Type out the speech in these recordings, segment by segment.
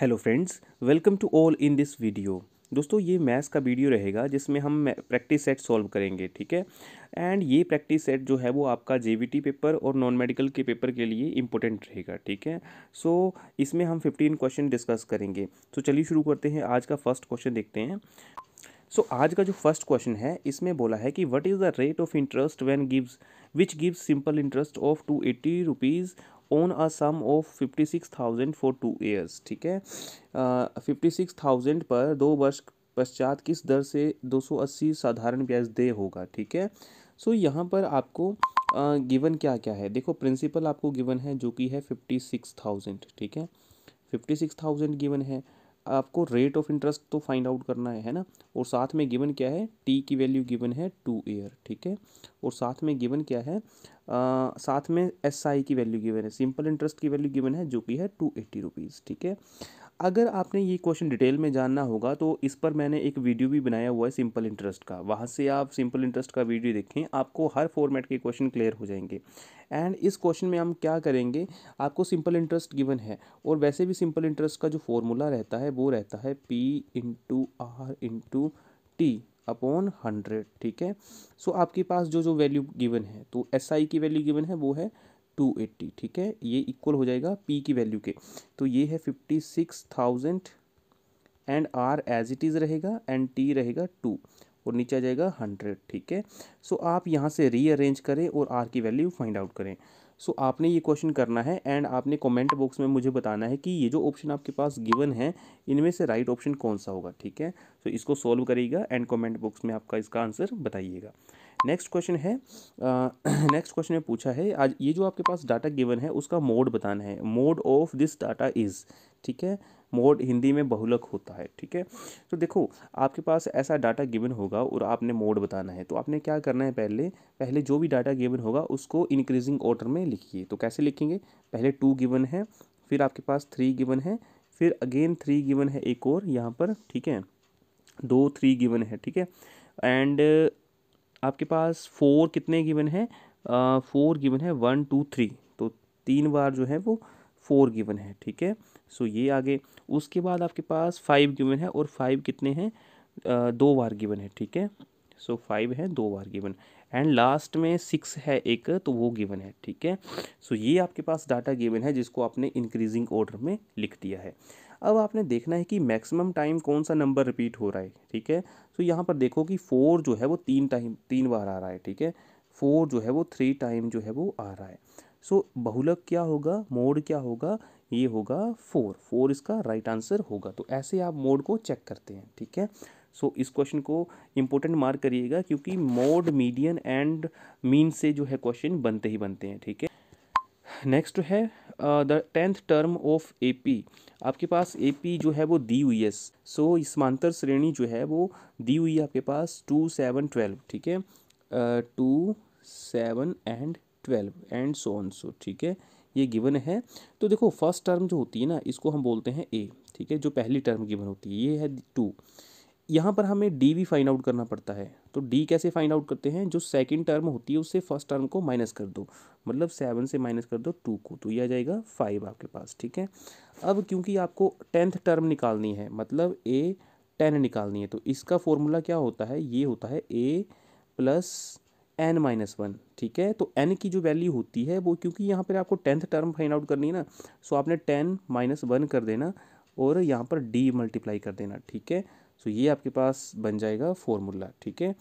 Hello friends welcome to all in this video दोस्तों ये maths का वीडियो रहेगा जिसमें हम प्रैक्टिस सेट सॉल्व करेंगे ठीक है एंड ये प्रैक्टिस सेट जो है वो आपका जेवीटी पेपर और नॉन मेडिकल के पेपर के लिए इम्पोर्टेंट रहेगा ठीक है सो so, इसमें हम फिफ्टीन क्वेश्चन डिस्कस करेंगे तो so, चलिए शुरू करते हैं आज का फर्स्ट क्वेश्चन देखते हैं सो so, आज का जो फर्स्ट क्वेश्चन है इसमें बोला है कि what is the rate of interest when gives which gives simple interest of two eighty rupees on a sum of fifty six thousand for two years ठीक है फिफ्टी सिक्स थाउजेंड पर दो वर्ष पश्चात किस दर से दो सौ अस्सी साधारण ब्याज दे होगा ठीक है सो so, यहाँ पर आपको गिवन uh, क्या क्या है देखो प्रिंसिपल आपको गिवन है जो कि है फिफ्टी सिक्स थाउजेंड ठीक है फिफ्टी सिक्स थाउजेंड गिवन है आपको रेट ऑफ इंटरेस्ट तो फाइंड आउट करना है है ना और साथ में गिवन क्या है टी की वैल्यू गिवन है टू ईयर ठीक है और साथ में गिवन क्या है आ, साथ में एस SI की वैल्यू गिवन है सिंपल इंटरेस्ट की वैल्यू गिवन है जो कि है टू एट्टी रुपीज़ ठीक है अगर आपने ये क्वेश्चन डिटेल में जानना होगा तो इस पर मैंने एक वीडियो भी बनाया हुआ है सिंपल इंटरेस्ट का वहाँ से आप सिंपल इंटरेस्ट का वीडियो देखें आपको हर फॉर्मेट के क्वेश्चन क्लियर हो जाएंगे एंड इस क्वेश्चन में हम क्या करेंगे आपको सिंपल इंटरेस्ट गिवन है और वैसे भी सिंपल इंटरेस्ट का जो फॉर्मूला रहता है वो रहता है P into R into T upon hundred ठीक है सो so, आपके पास जो जो वैल्यू गिवन है तो एस SI की वैल्यू गिवन है वो है टू एट्टी ठीक है ये इक्वल हो जाएगा पी की वैल्यू के तो ये है fifty six thousand and R as it is रहेगा एंड टी रहेगा टू और नीचे आ जाएगा हंड्रेड ठीक है सो आप यहाँ से रीअरेंज करें और आर की वैल्यू फाइंड आउट करें सो so, आपने ये क्वेश्चन करना है एंड आपने कमेंट बॉक्स में मुझे बताना है कि ये जो ऑप्शन आपके पास गिवन है इनमें से राइट right ऑप्शन कौन सा होगा ठीक है सो so, इसको सॉल्व करिएगा एंड कमेंट बॉक्स में आपका इसका आंसर बताइएगा नेक्स्ट क्वेश्चन है नेक्स्ट क्वेश्चन में पूछा है आज ये जो आपके पास डाटा गिवन है उसका मोड बताना है mode of this data is ठीक है मोड हिंदी में बहुलक होता है ठीक है तो देखो आपके पास ऐसा डाटा गिवन होगा और आपने मोड बताना है तो आपने क्या करना है पहले पहले जो भी डाटा गिवन होगा उसको इंक्रीजिंग ऑर्डर में लिखिए तो कैसे लिखेंगे पहले टू गिवन है फिर आपके पास थ्री गिवन है फिर अगेन थ्री गिवन है एक और यहाँ पर ठीक है दो थ्री गिवन है ठीक है एंड आपके पास फोर कितने गिवन है फोर गिवन है वन टू थ्री तो तीन बार जो है वो फोर गिवन है ठीक है सो ये आगे उसके बाद आपके पास फाइव गिवन है और फाइव कितने हैं दो बार गिवन है ठीक है सो फाइव है दो बार गिवन एंड लास्ट में सिक्स है एक तो वो गिवन है ठीक है सो so, ये आपके पास डाटा गिवन है जिसको आपने इंक्रीजिंग ऑर्डर में लिख दिया है अब आपने देखना है कि मैक्सिमम टाइम कौन सा नंबर रिपीट हो रहा है ठीक है तो यहाँ पर देखो कि फोर जो है वो तीन टाइम तीन बार आ रहा है ठीक है फोर जो है वो थ्री टाइम जो है वो आ रहा है सो so, बहुलक क्या होगा मोड क्या होगा ये होगा फोर फोर इसका राइट आंसर होगा तो ऐसे आप मोड को चेक करते हैं ठीक है सो so, इस क्वेश्चन को इंपॉर्टेंट मार्क करिएगा क्योंकि मोड मीडियन एंड मीन से जो है क्वेश्चन बनते ही बनते हैं ठीक है नेक्स्ट है the tenth term of A P आपके पास ए पी जो है वो दी हुई है सो so, समांतर श्रेणी जो है वो दी हुई है आपके पास टू सेवन ट्वेल्व ठीक है two seven and twelve and so on so ठीक है ये गिवन है तो देखो फर्स्ट टर्म जो होती है ना इसको हम बोलते हैं ए ठीक है जो पहली टर्म गिवन होती है ये है टू यहाँ पर हमें डी भी फाइंड आउट करना पड़ता है तो डी कैसे फाइंड आउट करते हैं जो सेकेंड टर्म होती है उससे फर्स्ट टर्म को माइनस कर दो मतलब सेवन से माइनस कर दो टू को तो ये आ जाएगा फाइव आपके पास ठीक है अब क्योंकि आपको टेंथ टर्म निकालनी है मतलब ए टेन निकालनी है तो इसका फॉर्मूला क्या होता है ये होता है A plus N minus one ठीक है तो एन की जो वैल्यू होती है वो क्योंकि यहाँ पर आपको टेंथ टर्म फाइंड आउट करनी है ना सो आपने टेन माइनस वन कर देना और यहाँ पर डी मल्टीप्लाई कर देना ठीक है सो ये आपके पास बन जाएगा फॉर्मूला ठीक है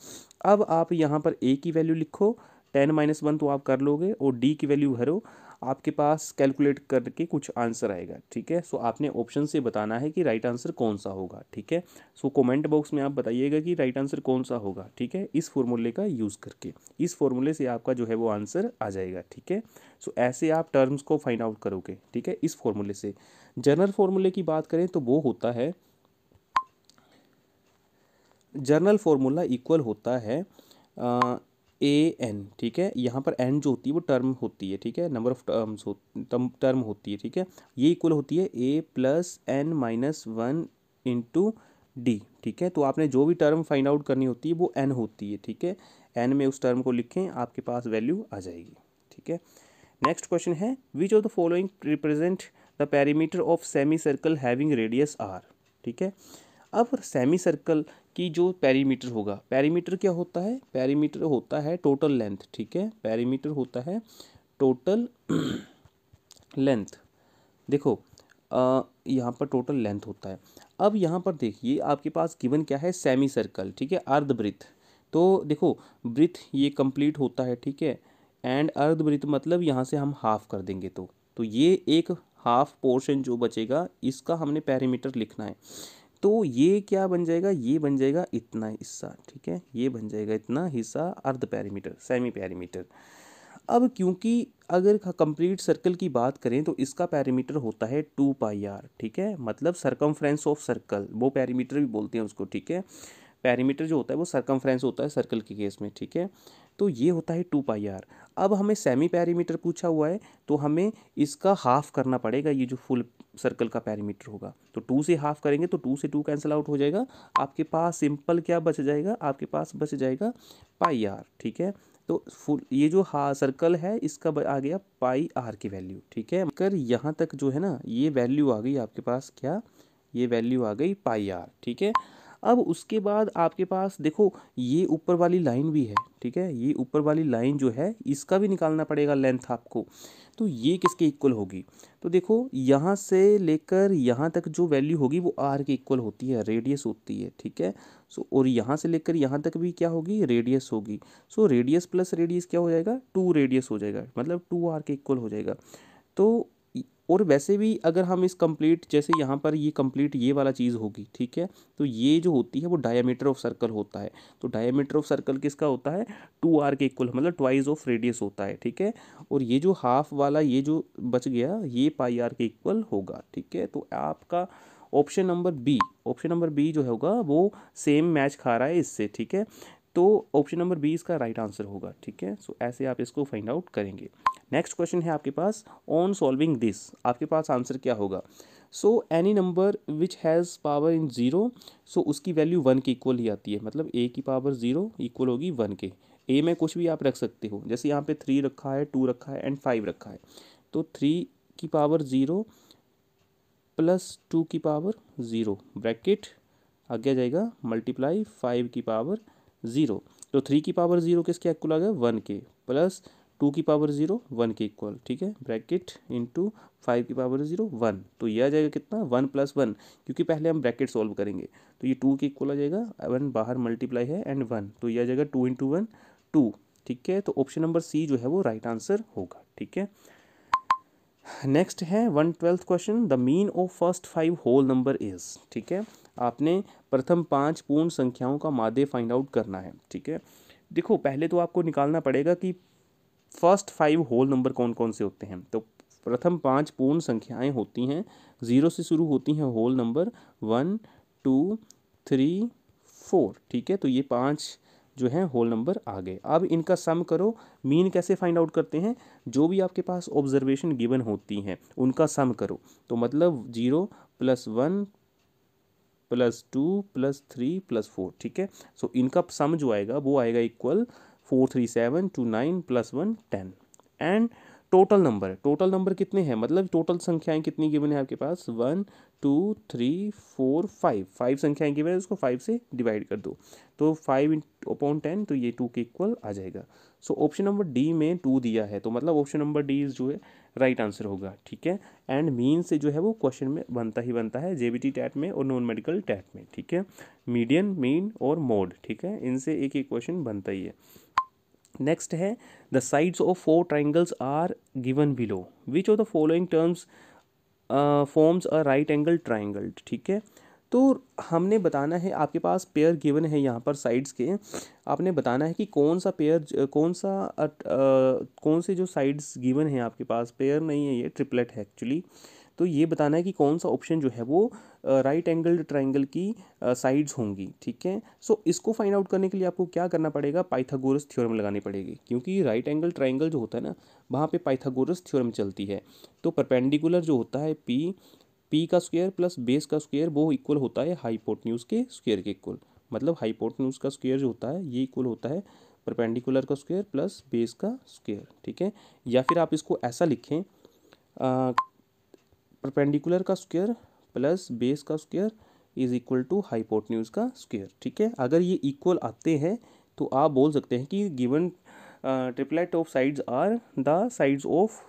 अब आप यहाँ पर ए की वैल्यू लिखो टेन माइनस वन तो आप कर लोगे और डी की वैल्यू भरो आपके पास कैलकुलेट करके कुछ आंसर आएगा ठीक है सो आपने ऑप्शन से बताना है कि राइट आंसर कौन सा होगा ठीक है सो कमेंट बॉक्स में आप बताइएगा कि राइट आंसर कौन सा होगा ठीक है इस फॉर्मूले का यूज़ करके इस फॉर्मूले से आपका जो है वो आंसर आ जाएगा ठीक है सो ऐसे आप टर्म्स को फाइंड आउट करोगे ठीक है इस फॉर्मूले से जनरल फॉर्मूले की बात करें तो वो होता है जर्नल फॉर्मूला इक्वल होता है ए एन ठीक है यहाँ पर एन जो होती है वो टर्म होती है ठीक है नंबर ऑफ टर्म्स हो टर्म होती है ठीक है ये इक्वल होती है A plus N minus one into D ठीक है तो आपने जो भी टर्म फाइंड आउट करनी होती है वो एन होती है ठीक है एन में उस टर्म को लिखें आपके पास वैल्यू आ जाएगी ठीक है नेक्स्ट क्वेश्चन है which of the following represent the perimeter of semi circle having radius R ठीक है अब सेमी सर्कल कि जो पैरीमीटर होगा पैरीमीटर क्या होता है पैरीमीटर होता है टोटल लेंथ ठीक है पैरीमीटर होता है टोटल लेंथ देखो यहाँ पर टोटल लेंथ होता है अब यहाँ पर देखिए आपके पास गिवन क्या है सेमी सर्कल ठीक है अर्धवृत्त तो देखो ब्रिथ ये कंप्लीट होता है ठीक है एंड अर्धवृत्त मतलब यहाँ से हम हाफ कर देंगे तो तो ये एक हाफ पोर्शन जो बचेगा इसका हमने पैरीमीटर लिखना है तो ये क्या बन जाएगा ये बन जाएगा इतना हिस्सा ठीक है ये बन जाएगा इतना हिस्सा अर्ध पैरीमीटर सेमी पैरीमीटर अब क्योंकि अगर कंप्लीट सर्कल की बात करें तो इसका पैरीमीटर होता है टू पाई आर ठीक है मतलब सरकमफ्रेंस ऑफ सर्कल वो पैरीमीटर भी बोलते हैं उसको ठीक है पैरीमीटर जो होता है वो सरकमफ्रेंस होता है सर्कल के केस में ठीक है तो ये होता है टू पाई आर अब हमें सेमी पैरीमीटर पूछा हुआ है तो हमें इसका हाफ़ करना पड़ेगा ये जो फुल सर्कल का पैरीमीटर होगा तो टू से हाफ़ करेंगे तो टू से टू कैंसिल आउट हो जाएगा आपके पास सिंपल क्या बच जाएगा आपके पास बच जाएगा पाई आर ठीक है तो फुल ये जो हा सर्कल है इसका आ गया पाई आर की वैल्यू ठीक है कर यहाँ तक जो है ना ये वैल्यू आ गई आपके पास क्या ये वैल्यू आ गई पाई आर ठीक है अब उसके बाद आपके पास देखो ये ऊपर वाली लाइन भी है ठीक है ये ऊपर वाली लाइन जो है इसका भी निकालना पड़ेगा लेंथ आपको तो ये किसके इक्वल होगी तो देखो यहाँ से लेकर यहाँ तक जो वैल्यू होगी वो आर के इक्वल होती है रेडियस होती है ठीक है सो और यहाँ से लेकर यहाँ तक भी क्या होगी रेडियस होगी सो रेडियस प्लस रेडियस क्या हो जाएगा टू रेडियस हो जाएगा मतलब टू आर के इक्वल हो जाएगा तो और वैसे भी अगर हम इस कंप्लीट जैसे यहाँ पर ये कंप्लीट ये वाला चीज़ होगी ठीक है तो ये जो होती है वो डायमीटर ऑफ सर्कल होता है तो डायमीटर ऑफ सर्कल किसका होता है टू आर के इक्वल मतलब ट्वाइज ऑफ रेडियस होता है ठीक है और ये जो हाफ वाला ये जो बच गया ये पाई आर के इक्वल होगा ठीक है तो आपका option number B option number B जो होगा वो सेम मैच खा रहा है इससे ठीक है तो ऑप्शन नंबर बी इसका राइट आंसर होगा ठीक है सो ऐसे आप इसको फाइंड आउट करेंगे नेक्स्ट क्वेश्चन है आपके पास ऑन सॉल्विंग दिस आपके पास आंसर क्या होगा so any number which has power in zero so उसकी वैल्यू वन के इक्वल ही आती है मतलब ए की पावर ज़ीरो इक्वल होगी वन के ए में कुछ भी आप रख सकते हो जैसे यहाँ पे थ्री रखा है टू रखा है एंड फाइव रखा है तो थ्री की पावर ज़ीरो प्लस टू की पावर ज़ीरो ब्रैकेट आगे जाएगा मल्टीप्लाई फाइव की पावर ज़ीरो तो थ्री की पावर ज़ीरो किसके इक्वल आ गया वन के प्लस टू की पावर ज़ीरो वन के इक्वल ठीक है ब्रैकेट इंटू फाइव की पावर ज़ीरो वन तो ये आ जाएगा कितना वन प्लस वन क्योंकि पहले हम ब्रैकेट सॉल्व करेंगे तो ये टू के इक्वल आ जाएगा वन बाहर मल्टीप्लाई है एंड वन तो ये आ जाएगा टू इंटू वन टू ठीक है तो ऑप्शन नंबर सी जो है वो राइट right आंसर होगा ठीक है नेक्स्ट है one twelfth question the mean of first five whole number is ठीक है आपने प्रथम पांच पूर्ण संख्याओं का मादे फाइंड आउट करना है ठीक है देखो पहले तो आपको निकालना पड़ेगा कि फर्स्ट फाइव होल नंबर कौन कौन से होते हैं तो प्रथम पांच पूर्ण संख्याएं होती हैं ज़ीरो से शुरू होती हैं whole number one two three four ठीक है तो ये पांच जो है होल नंबर आ गए अब इनका सम करो मीन कैसे फाइंड आउट करते हैं जो भी आपके पास ऑब्जर्वेशन गिवन होती हैं उनका सम करो तो मतलब zero plus one plus two plus three plus four ठीक है सो इनका सम जो आएगा वो आएगा equal four three seven two nine plus one ten and total number total number कितने हैं मतलब टोटल संख्याएं कितनी गिवन है आपके पास one two three four five five संख्याएं गिवन है उसको फाइव से डिवाइड कर दो तो फाइव अपॉन टेन तो ये टू के इक्वल आ जाएगा सो ऑप्शन नंबर डी में टू दिया है तो मतलब ऑप्शन नंबर डी इज़ जो है राइट आंसर होगा ठीक है एंड मीन से जो है वो क्वेश्चन में बनता ही बनता है जेबीटी टैट में और नॉन मेडिकल टैट में ठीक है मीडियन मीन और मोड ठीक है इनसे एक एक क्वेश्चन बनता ही है नेक्स्ट है the sides of four triangles are given below which of the following terms forms a right angle triangle ठीक है तो हमने बताना है आपके पास पेयर गिवन है यहाँ पर साइड्स के आपने बताना है कि कौन सा पेयर कौन सा आ, uh, आ, कौन से जो साइड्स गिवन है आपके पास पेयर नहीं है ये ट्रिपलेट है एक्चुअली तो ये बताना है कि कौन सा ऑप्शन जो है वो राइट एंगल्ड ट्राइंगल की साइड्स uh, होंगी ठीक है सो so, इसको फाइंड आउट करने के लिए आपको क्या करना पड़ेगा पाइथागोरस थ्योरम लगानी पड़ेगी क्योंकि राइट एंगल ट्राइंगल जो होता है ना वहाँ पे पाइथागोरस थ्योरम चलती है तो परपेंडिकुलर जो होता है पी पी का स्क्वेयर प्लस बेस का स्क्वेयर वो इक्वल होता है हाइपोटन्यूज़ के स्क्वेयर के इक्वल मतलब हाइपोटन्यूज़ का स्क्वेयर जो होता है ये इक्वल होता है परपेंडिकुलर का स्क्वेयर प्लस बेस का स्क्वेयर ठीक है या फिर आप इसको ऐसा लिखें परपेंडिकुलर का स्क्वेयर प्लस बेस का square is equal to hypotenuse का स्क्वेयर ठीक है अगर ये इक्वल आते हैं तो आप बोल सकते हैं कि given triplet of sides are the sides of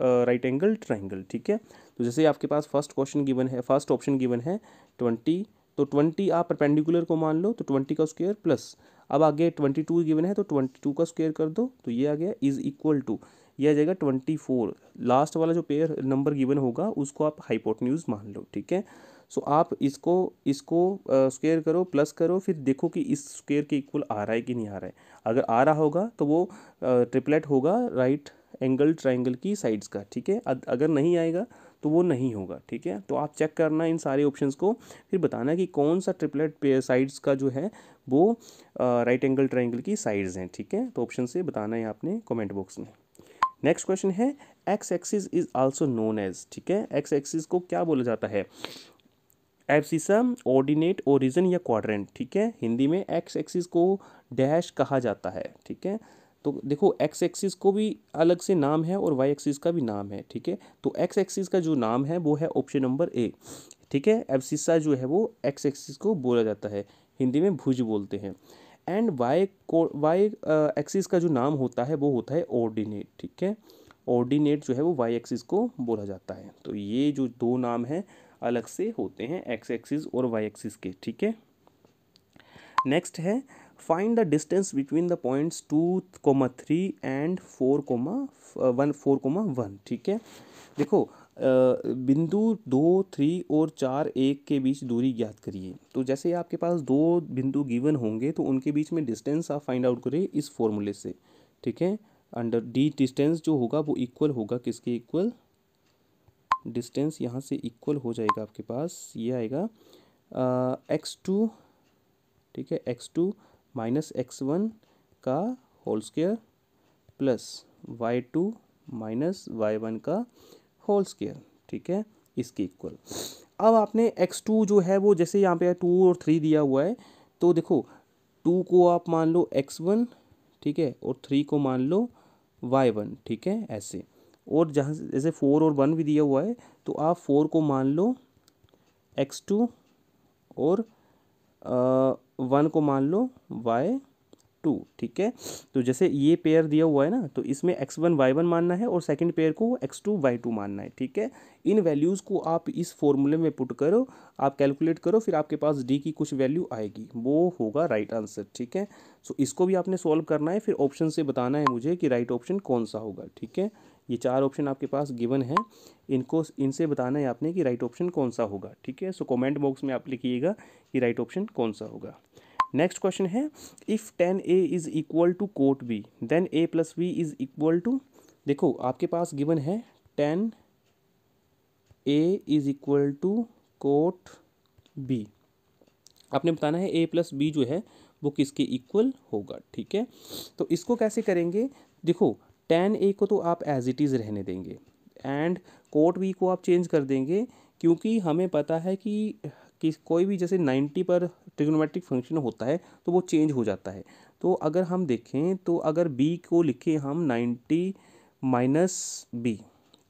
right angle triangle ठीक है तो जैसे आपके पास फर्स्ट क्वेश्चन गिवन है फर्स्ट ऑप्शन गिवन है ट्वेंटी तो ट्वेंटी आप परपेंडिकुलर को मान लो तो ट्वेंटी का स्क्वेयर प्लस अब आगे ट्वेंटी टू गिवन है तो ट्वेंटी टू का स्क्वेयर कर दो तो ये आ गया इज इक्वल टू यह आ जाएगा ट्वेंटी फोर लास्ट वाला जो पेयर नंबर गिवन होगा उसको आप हाइपोटन्यूज मान लो ठीक है सो so, आप इसको इसको स्क्वेयर करो प्लस करो फिर देखो कि इस स्क्वेयर के इक्वल आ रहा है कि नहीं आ रहा है अगर आ रहा होगा तो वो ट्रिपलेट होगा राइट एंगल ट्राइंगल की साइड्स का ठीक है अगर नहीं आएगा तो वो नहीं होगा ठीक है तो आप चेक करना इन सारे ऑप्शन को फिर बताना कि कौन सा ट्रिपलेट साइड्स का जो है वो राइट एंगल ट्राइंगल की साइड्स हैं ठीक है तो ऑप्शन से बताना है आपने कॉमेंट बॉक्स में नेक्स्ट क्वेश्चन है X axis is also known as ठीक है एक्स एक्सिस को क्या बोला जाता है एब्सिसम ऑर्डिनेट ओरिजन या क्वाड्रेंट ठीक है हिंदी में एक्स एक्सिस को डैश कहा जाता है ठीक है तो देखो एक्स एक्सिस को भी अलग से नाम है और वाई एक्सिस का भी नाम है ठीक है तो एक्स एक्सिस का जो नाम है वो है ऑप्शन नंबर ए ठीक है एब्सिसा जो है वो एक्स एक्सिस को बोला जाता है हिंदी में भुज बोलते हैं एंड वाई को वाई एक्सिस का जो नाम होता है वो होता है ऑर्डिनेट ठीक है ऑर्डिनेट जो है वो वाई एक्सिस को बोला जाता है तो ये जो दो नाम हैं अलग से होते हैं एक्स एक्सिस और वाई एक्सिस के ठीक है नेक्स्ट है find the distance between the points two comma three and four comma one four comma one ठीक है देखो बिंदु दो थ्री और चार एक के बीच दूरी ज्ञात करिए तो जैसे आपके पास दो बिंदु गिवन होंगे तो उनके बीच में डिस्टेंस आप फाइंड आउट करें इस फॉर्मूले से ठीक है अंडर डी डिस्टेंस जो होगा वो इक्वल होगा किसके इक्वल डिस्टेंस यहाँ से इक्वल हो जाएगा आपके पास ये आएगा एक्स टू ठीक है X two minus X one का whole square plus Y two minus Y one का होल स्केयर ठीक है इसके इक्वल अब आपने एक्स टू जो है वो जैसे यहाँ पे टू और थ्री दिया हुआ है तो देखो टू को आप मान लो एक्स वन ठीक है और थ्री को मान लो वाई वन ठीक है ऐसे और जहाँ जैसे फोर और वन भी दिया हुआ है तो आप फोर को मान लो एक्स टू और वन को मान लो वाई टू ठीक है तो जैसे ये पेयर दिया हुआ है ना तो इसमें एक्स वन वाई वन मानना है और सेकंड पेयर को एक्स टू वाई टू मानना है ठीक है इन वैल्यूज़ को आप इस फॉर्मूले में पुट करो आप कैलकुलेट करो फिर आपके पास डी की कुछ वैल्यू आएगी वो होगा राइट आंसर ठीक है सो इसको भी आपने सॉल्व करना है फिर ऑप्शन से बताना है मुझे कि राइट ऑप्शन कौन सा होगा ठीक है ये चार ऑप्शन आपके पास गिवन है इनको इनसे बताना है आपने कि राइट ऑप्शन कौन सा होगा ठीक है सो कमेंट बॉक्स में आप लिखिएगा कि राइट ऑप्शन कौन सा होगा नेक्स्ट क्वेश्चन है if tan A is equal to cot B then A plus B is equal to देखो आपके पास गिवन है tan A is equal to cot B आपने बताना है ए प्लस बी जो है वो किसके इक्वल होगा ठीक है तो इसको कैसे करेंगे देखो टेन ए को तो आप एज इट इज़ रहने देंगे एंड कोट बी को आप चेंज कर देंगे क्योंकि हमें पता है कि कि कोई भी जैसे नाइन्टी पर ट्रिग्नोमेट्रिक फंक्शन होता है तो वो चेंज हो जाता है तो अगर हम देखें तो अगर बी को लिखें हम नाइन्टी माइनस बी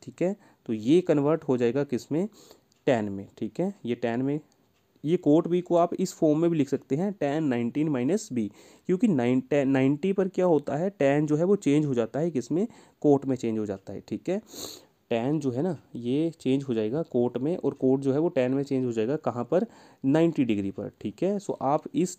ठीक है तो ये कन्वर्ट हो जाएगा किस में टेन में ठीक है ये टेन में ये कोट बी को आप इस फॉर्म में भी लिख सकते हैं टेन नाइनटीन माइनस बी क्योंकि नाइन टेन नाइन्टी पर क्या होता है टेन जो है वो चेंज हो जाता है किसमें कोट में चेंज हो जाता है ठीक है टेन जो है ना ये चेंज हो जाएगा कोट में और कोट जो है वो टेन में चेंज हो जाएगा कहाँ पर नाइन्टी डिग्री पर ठीक है सो आप इस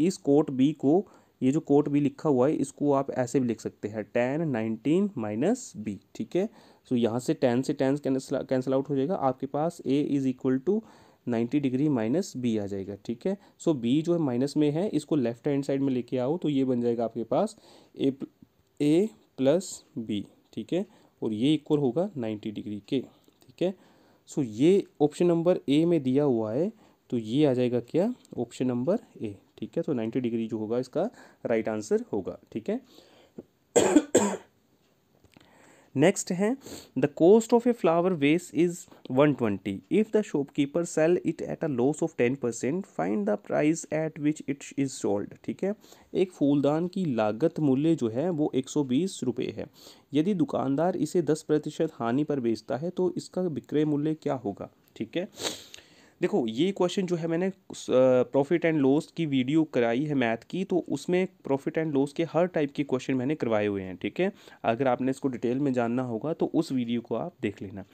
इस कोट बी को ये जो कोट बी लिखा हुआ है इसको आप ऐसे भी लिख सकते हैं टेन नाइनटीन माइनस बी ठीक है सो यहाँ से टेन से टेन कैंसिल आउट हो जाएगा आपके पास A is equal to ninety degree minus B आ जाएगा ठीक है सो so, बी जो है माइनस में है इसको लेफ्ट हैंड साइड में लेके आओ तो ये बन जाएगा आपके पास ए ए प्लस बी ठीक है और ये इक्वल होगा नाइन्टी डिग्री के ठीक है सो ये ऑप्शन नंबर ए में दिया हुआ है तो ये आ जाएगा क्या ऑप्शन नंबर ए ठीक है तो नाइन्टी डिग्री जो होगा इसका राइट आंसर होगा ठीक है नेक्स्ट हैं the cost of a flower vase is one twenty if the shopkeeper sell it at a loss of ten percent find the price at which it is sold ठीक है एक फूलदान की लागत मूल्य जो है वो एक सौ बीस रुपये है यदि दुकानदार इसे दस प्रतिशत हानि पर बेचता है तो इसका विक्रय मूल्य क्या होगा ठीक है देखो ये क्वेश्चन जो है मैंने प्रॉफिट एंड लॉस की वीडियो कराई है मैथ की तो उसमें प्रॉफिट एंड लॉस के हर टाइप के क्वेश्चन मैंने करवाए हुए हैं ठीक है अगर आपने इसको डिटेल में जानना होगा तो उस वीडियो को आप देख लेना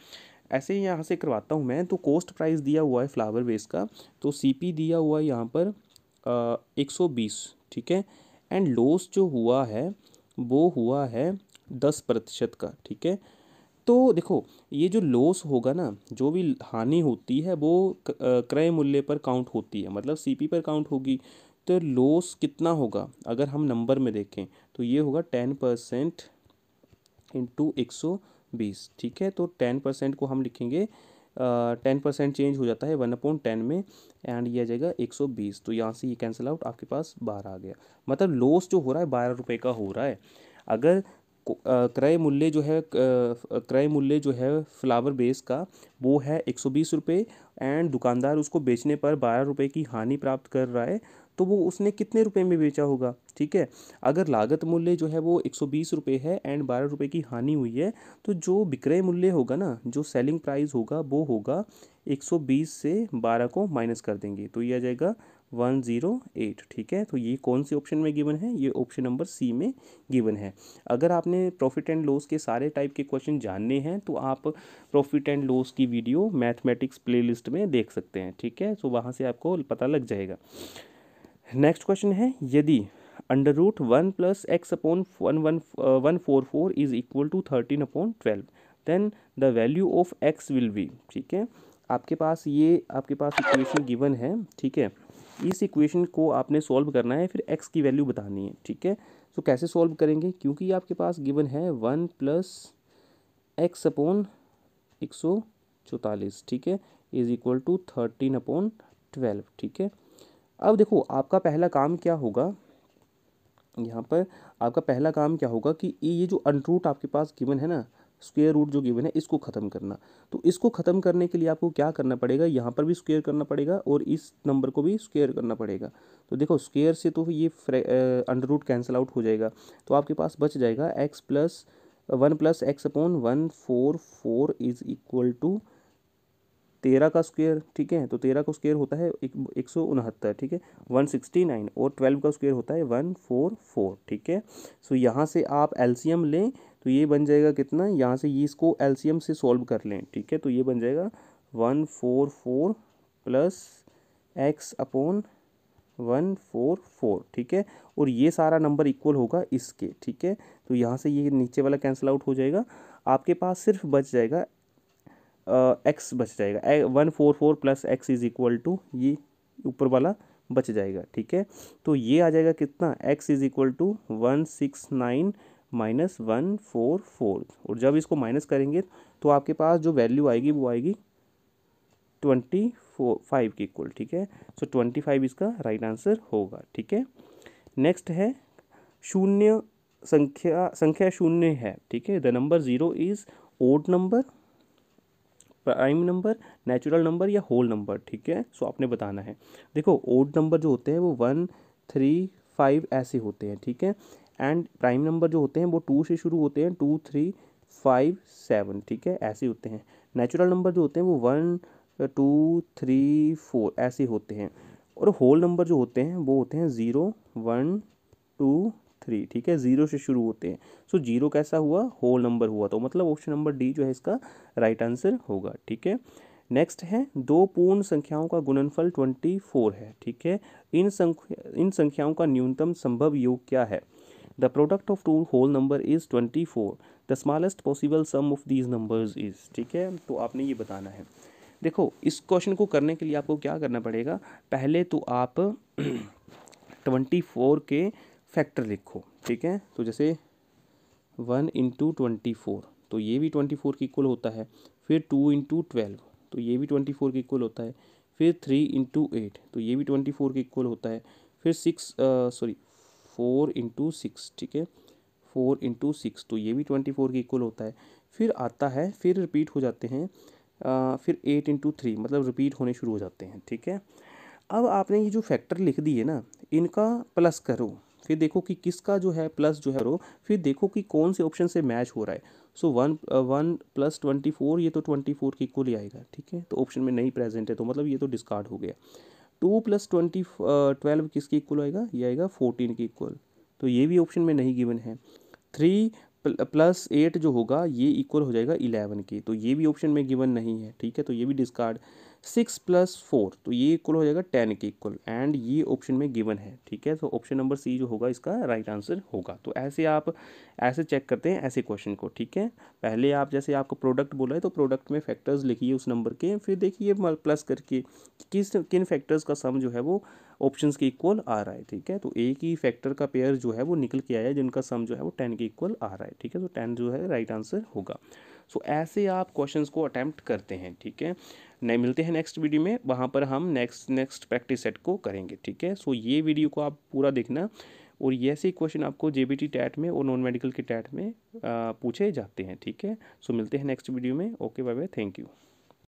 ऐसे ही यहाँ से करवाता हूँ मैं तो कॉस्ट प्राइस दिया हुआ है फ्लावर बेस का तो सी दिया हुआ है यहाँ पर एक सौ बीस ठीक है एंड लॉस जो हुआ है वो हुआ है दस प्रतिशत का ठीक है तो देखो ये जो लॉस होगा ना जो भी हानि होती है वो क्रय मूल्य पर काउंट होती है मतलब सीपी पर काउंट होगी तो लॉस कितना होगा अगर हम नंबर में देखें तो ये होगा टेन परसेंट इंटू एक सौ बीस ठीक है तो टेन परसेंट को हम लिखेंगे टेन परसेंट चेंज हो जाता है वन अपॉइंट टेन में एंड ये आ जाएगा एक सौ बीस तो यहाँ से ये कैंसिल आउट आपके पास बारह आ गया मतलब लॉस जो हो रहा है बारह रुपये का हो रहा है अगर क्रय मूल्य जो है क्रय मूल्य जो है फ्लावर बेस का वो है एक सौ बीस रुपये एंड दुकानदार उसको बेचने पर बारह रुपये की हानि प्राप्त कर रहा है तो वो उसने कितने रुपए में बेचा होगा ठीक है अगर लागत मूल्य जो है वो एक सौ बीस रुपये है एंड बारह रुपये की हानि हुई है तो जो विक्रय मूल्य होगा ना जो सेलिंग प्राइस होगा वो होगा एक सौ बीस से बारह को माइनस कर देंगे तो ये आ जाएगा वन ज़ीरो एट ठीक है तो ये कौन से ऑप्शन में गिवन है ये ऑप्शन नंबर सी में गिवन है अगर आपने प्रॉफिट एंड लॉस के सारे टाइप के क्वेश्चन जानने हैं तो आप प्रॉफिट एंड लॉस की वीडियो मैथमेटिक्स प्लेलिस्ट में देख सकते हैं ठीक है तो वहाँ से आपको पता लग जाएगा नेक्स्ट क्वेश्चन है यदि under root one plus X upon one one uh, one four four is equal to thirteen upon twelve then the value of X will be ठीक है आपके पास ये आपके पास इक्वेशन गिवन है ठीक है इस इक्वेशन को आपने सॉल्व करना है फिर एक्स की वैल्यू बतानी है ठीक है सो तो कैसे सॉल्व करेंगे क्योंकि आपके पास गिवन है वन प्लस एक्स अपोन एक सौ चौतालीस ठीक है is equal to thirteen upon twelve ठीक है अब देखो आपका पहला काम क्या होगा यहाँ पर आपका पहला काम क्या होगा कि ये जो अनरूट आपके पास गिवन है ना स्क्वेयर रूट जो गिवन है इसको ख़त्म करना तो इसको ख़त्म करने के लिए आपको क्या करना पड़ेगा यहाँ पर भी स्क्वेयर करना पड़ेगा और इस नंबर को भी स्क्वेयर करना पड़ेगा तो देखो स्क्वेयर से तो ये अंडर रूट कैंसिल आउट हो जाएगा तो आपके पास बच जाएगा X plus one plus X upon one four four is equal to तेरह का स्क्वेयर ठीक है तो तेरह का स्क्वेयर होता है एक, एक सौ उनहत्तर ठीक है वन सिक्सटी नाइन और ट्वेल्व का स्क्वेयर होता है वन फोर फोर ठीक है सो यहाँ से आप एल्सीयम लें तो ये बन जाएगा कितना यहाँ से ये इसको एलसीएम से सॉल्व कर लें ठीक है तो ये बन जाएगा one four four plus X upon one four four ठीक है और ये सारा नंबर इक्वल होगा इसके ठीक है तो यहाँ से ये नीचे वाला कैंसिल आउट हो जाएगा आपके पास सिर्फ बच जाएगा एक्स बच जाएगा one four four plus X is equal to ये ऊपर वाला बच जाएगा ठीक है तो ये आ जाएगा कितना X is equal to one six nine minus one four four और जब इसको माइनस करेंगे तो आपके पास जो वैल्यू आएगी वो आएगी ट्वेंटी फोर फाइव के इक्वल ठीक है सो ट्वेंटी फाइव इसका राइट आंसर होगा ठीक है नेक्स्ट है शून्य संख्या संख्या शून्य है ठीक है the number zero is odd number prime number natural number या होल नंबर ठीक है सो आपने बताना है देखो ओड नंबर जो होते हैं वो वन थ्री फाइव ऐसे होते हैं ठीक है एंड प्राइम नंबर जो होते हैं वो टू से शुरू होते हैं टू थ्री फाइव सेवन ठीक है ऐसे होते हैं नेचुरल नंबर जो होते हैं वो वन टू थ्री फोर ऐसे होते हैं और होल नंबर जो होते हैं वो होते हैं ज़ीरो वन टू थ्री ठीक है ज़ीरो से शुरू होते हैं सो ज़ीरो कैसा हुआ होल नंबर हुआ तो मतलब ऑप्शन नंबर डी जो है इसका राइट आंसर होगा ठीक है नेक्स्ट है दो पूर्ण संख्याओं का गुणनफल ट्वेंटी फोर है ठीक है इन संख्या इन संख्याओं का न्यूनतम संभव योग क्या है The product of two whole number is 24. The smallest possible sum of these numbers is ठीक है तो आपने ये बताना है देखो इस क्वेश्चन को करने के लिए आपको क्या करना पड़ेगा पहले तो आप ट्वेंटी फोर के फैक्टर लिखो ठीक है तो जैसे वन इंटू ट्वेंटी फोर तो ये भी ट्वेंटी फोर के इक्वल होता है फिर टू इंटू ट्वेल्व तो ये भी ट्वेंटी फोर के इक्वल होता है फिर थ्री इंटू एट तो ये भी ट्वेंटी फोर के इक्वल होता है फिर six sorry four into six ठीक है फोर इंटू सिक्स तो ये भी ट्वेंटी फोर के इक्वल होता है फिर आता है फिर रिपीट हो जाते हैं आ, फिर एट इंटू थ्री मतलब रिपीट होने शुरू हो जाते हैं ठीक है अब आपने ये जो फैक्टर लिख दिए ना इनका प्लस करो फिर देखो कि किसका जो है प्लस जो है रो फिर देखो कि कौन से ऑप्शन से मैच हो रहा है so one one plus twenty four ये तो ट्वेंटी फोर के इक्वल ही आएगा ठीक है तो ऑप्शन में नहीं प्रेजेंट है तो मतलब ये तो डिस्कार्ड हो गया टू प्लस ट्वेंटी ट्वेल्व किसके इक्वल आएगा ये आएगा फोर्टीन के इक्वल तो ये भी ऑप्शन में नहीं गिवन है थ्री प्लस एट जो होगा ये इक्वल हो जाएगा इलेवन के तो ये भी ऑप्शन में गिवन नहीं है ठीक है तो ये भी डिस्कार्ड सिक्स प्लस फोर तो ये इक्वल हो जाएगा टेन के इक्वल एंड ये ऑप्शन में गिवन है ठीक है तो ऑप्शन नंबर सी जो होगा इसका राइट right आंसर होगा तो ऐसे आप ऐसे चेक करते हैं ऐसे क्वेश्चन को ठीक है पहले आप जैसे आपको प्रोडक्ट बोला है तो प्रोडक्ट में फैक्टर्स लिखिए उस नंबर के फिर देखिए प्लस करके किस किन फैक्टर्स का सम जो है वो ऑप्शंस के इक्वल आ रहा है ठीक है तो एक ही फैक्टर का पेयर जो है वो निकल के आया जिनका सम जो है वो टेन के इक्वल आ रहा है ठीक है तो टेन जो है राइट right आंसर होगा सो ऐसे आप क्वेश्चन को अटैम्प्ट करते हैं ठीक है नहीं मिलते हैं नेक्स्ट वीडियो में वहाँ पर हम नेक्स्ट नेक्स्ट प्रैक्टिस सेट को करेंगे ठीक है सो ये वीडियो को आप पूरा देखना और ये ऐसे क्वेश्चन आपको जे टैट में और नॉन मेडिकल के टैट में आ, पूछे जाते हैं ठीक है सो मिलते हैं नेक्स्ट वीडियो में okay bye bye thank you